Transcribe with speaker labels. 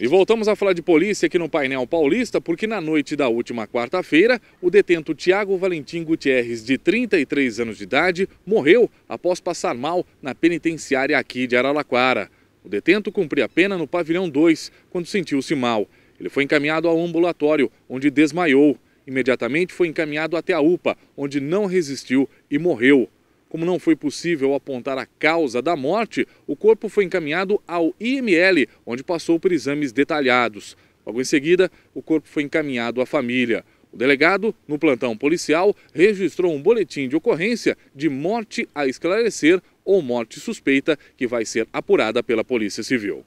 Speaker 1: E voltamos a falar de polícia aqui no painel paulista, porque na noite da última quarta-feira, o detento Tiago Valentim Gutierrez, de 33 anos de idade, morreu após passar mal na penitenciária aqui de Araraquara. O detento cumpria a pena no pavilhão 2, quando sentiu-se mal. Ele foi encaminhado ao ambulatório, onde desmaiou. Imediatamente foi encaminhado até a UPA, onde não resistiu e morreu. Como não foi possível apontar a causa da morte, o corpo foi encaminhado ao IML, onde passou por exames detalhados. Logo em seguida, o corpo foi encaminhado à família. O delegado, no plantão policial, registrou um boletim de ocorrência de morte a esclarecer ou morte suspeita que vai ser apurada pela Polícia Civil.